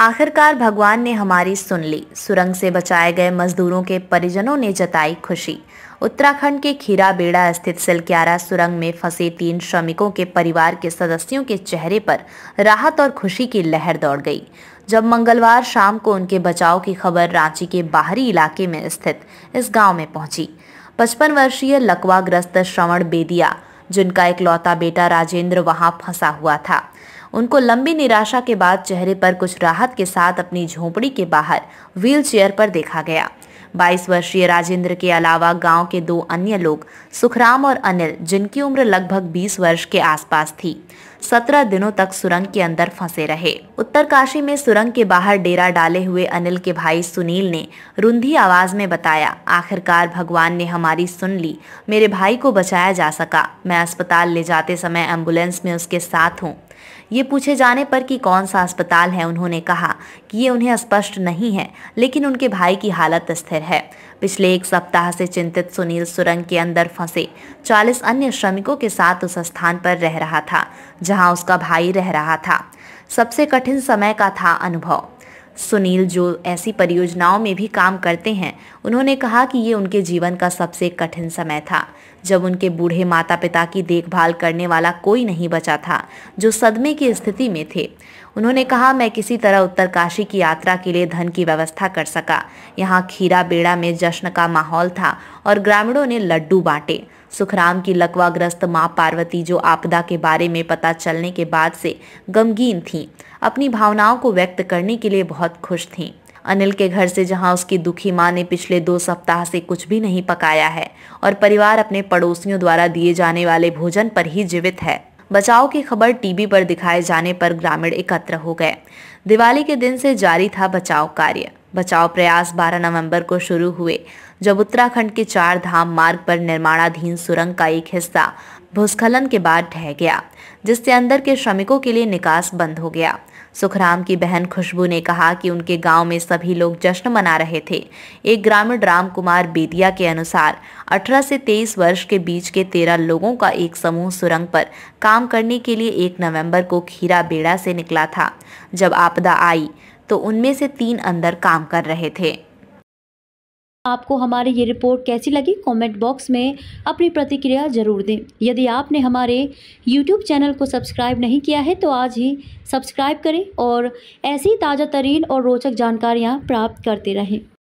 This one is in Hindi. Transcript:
आखिरकार भगवान ने हमारी सुन ली सुरंग से बचाए गए मजदूरों के परिजनों ने जताई खुशी उत्तराखंड के खीरा बेड़ा स्थित सिलक्यारा सुरंग में फंसे तीन श्रमिकों के परिवार के सदस्यों के चेहरे पर राहत और खुशी की लहर दौड़ गई जब मंगलवार शाम को उनके बचाव की खबर रांची के बाहरी इलाके में स्थित इस गांव में पहुंची पचपन वर्षीय लकवाग्रस्त श्रवण बेदिया जिनका एक लौता बेटा राजेंद्र वहां फंसा हुआ था उनको लंबी निराशा के बाद चेहरे पर कुछ राहत के साथ अपनी झोपड़ी के बाहर व्हीलचेयर पर देखा गया 22 वर्षीय राजेंद्र के अलावा गांव के दो अन्य लोग सुखराम और अनिल जिनकी उम्र लगभग 20 वर्ष के आसपास थी 17 दिनों तक सुरंग के अंदर फंसे रहे उत्तरकाशी में सुरंग के बाहर डेरा डाले हुए अनिल के भाई सुनील ने रुंधी आवाज में बताया आखिरकार भगवान ने हमारी सुन ली मेरे भाई को बचाया जा सका मैं अस्पताल ले जाते समय एम्बुलेंस में उसके साथ हूँ ये पूछे जाने पर कि कौन सा अस्पताल है उन्होंने कहा कि ये उन्हें स्पष्ट नहीं है लेकिन उनके भाई की हालत स्थिर है पिछले एक सप्ताह से चिंतित सुनील सुरंग के अंदर फंसे 40 अन्य श्रमिकों के साथ उस स्थान पर रह रहा था जहां उसका भाई रह रहा था सबसे कठिन समय का था अनुभव सुनील जो ऐसी परियोजनाओं में भी काम करते हैं उन्होंने कहा कि ये उनके जीवन का सबसे कठिन समय था जब उनके बूढ़े माता पिता की देखभाल करने वाला कोई नहीं बचा था जो सदमे की स्थिति में थे उन्होंने कहा मैं किसी तरह उत्तरकाशी की यात्रा के लिए धन की व्यवस्था कर सका यहाँ खीरा बेड़ा में जश्न का माहौल था और ग्रामीणों ने लड्डू बांटे सुखराम की लकवाग्रस्त माँ पार्वती जो आपदा के बारे में पता चलने के बाद से गमगीन थीं अपनी भावनाओं को व्यक्त करने के लिए बहुत खुश थीं अनिल के घर से जहां उसकी दुखी माँ ने पिछले दो सप्ताह से कुछ भी नहीं पकाया है और परिवार अपने पड़ोसियों द्वारा दिए जाने वाले भोजन पर ही जीवित है बचाव की खबर टीवी पर दिखाए जाने पर ग्रामीण एकत्र हो गए दिवाली के दिन से जारी था बचाव कार्य बचाव प्रयास 12 नवंबर को शुरू हुए जब उत्तराखंड के चार धाम मार्ग पर निर्माणाधीन सुरंग का एक हिस्सा भूस्खलन के बाद ढह गया जिससे अंदर के श्रमिकों के लिए निकास बंद हो गया सुखराम की बहन खुशबू ने कहा कि उनके गांव में सभी लोग जश्न मना रहे थे एक ग्रामीण राम कुमार बेदिया के अनुसार 18 से 23 वर्ष के बीच के तेरह लोगों का एक समूह सुरंग पर काम करने के लिए 1 नवंबर को खीरा बेड़ा से निकला था जब आपदा आई तो उनमें से तीन अंदर काम कर रहे थे आपको हमारी ये रिपोर्ट कैसी लगी कमेंट बॉक्स में अपनी प्रतिक्रिया ज़रूर दें यदि आपने हमारे यूट्यूब चैनल को सब्सक्राइब नहीं किया है तो आज ही सब्सक्राइब करें और ऐसी ताज़ा तरीन और रोचक जानकारियाँ प्राप्त करते रहें